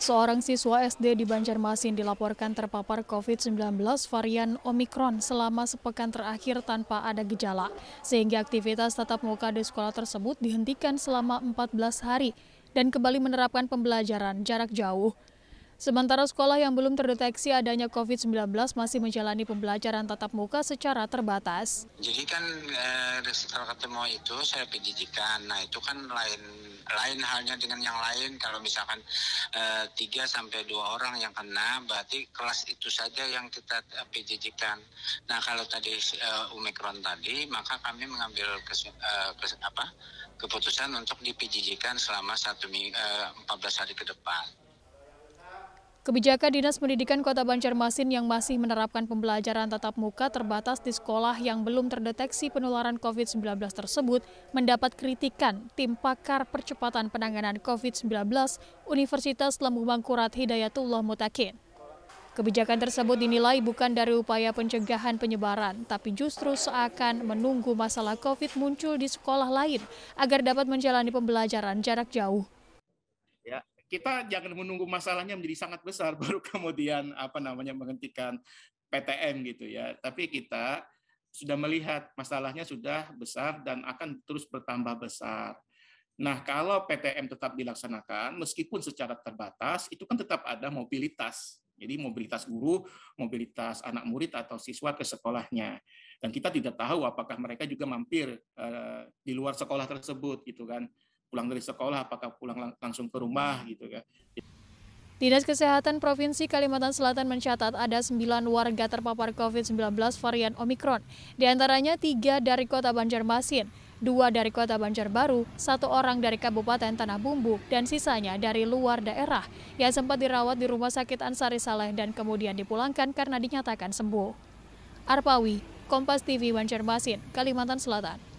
Seorang siswa SD di Banjarmasin dilaporkan terpapar COVID-19 varian Omikron selama sepekan terakhir tanpa ada gejala, sehingga aktivitas tatap muka di sekolah tersebut dihentikan selama 14 hari dan kembali menerapkan pembelajaran jarak jauh. Sementara sekolah yang belum terdeteksi adanya COVID-19 masih menjalani pembelajaran tatap muka secara terbatas. Jadi kan eh, setelah ketemu itu saya pendidikan, nah itu kan lain lain halnya dengan yang lain kalau misalkan eh, sampai dua orang yang kena berarti kelas itu saja yang kita eh, pendidikan. Nah kalau tadi eh, Omikron tadi maka kami mengambil kes, eh, kes, apa, keputusan untuk dipijijikan selama satu minggu, eh, 14 hari ke depan. Kebijakan Dinas Pendidikan Kota Banjarmasin yang masih menerapkan pembelajaran tatap muka terbatas di sekolah yang belum terdeteksi penularan COVID-19 tersebut mendapat kritikan tim pakar percepatan penanganan COVID-19 Universitas Lembu Mangkurat Hidayatullah Mutakin. Kebijakan tersebut dinilai bukan dari upaya pencegahan penyebaran, tapi justru seakan menunggu masalah COVID muncul di sekolah lain agar dapat menjalani pembelajaran jarak jauh kita jangan menunggu masalahnya menjadi sangat besar baru kemudian apa namanya menghentikan PTM gitu ya. Tapi kita sudah melihat masalahnya sudah besar dan akan terus bertambah besar. Nah, kalau PTM tetap dilaksanakan meskipun secara terbatas itu kan tetap ada mobilitas. Jadi mobilitas guru, mobilitas anak murid atau siswa ke sekolahnya. Dan kita tidak tahu apakah mereka juga mampir eh, di luar sekolah tersebut gitu kan pulang dari sekolah, apakah pulang lang langsung ke rumah gitu kan. Dinas Kesehatan Provinsi Kalimantan Selatan mencatat ada 9 warga terpapar COVID-19 varian Omikron, di antaranya 3 dari kota Banjarmasin, 2 dari kota Banjarbaru, 1 orang dari Kabupaten Tanah Bumbu, dan sisanya dari luar daerah yang sempat dirawat di Rumah Sakit Ansari Saleh dan kemudian dipulangkan karena dinyatakan sembuh. Arpawi, Kompas TV Banjarmasin, Kalimantan Selatan.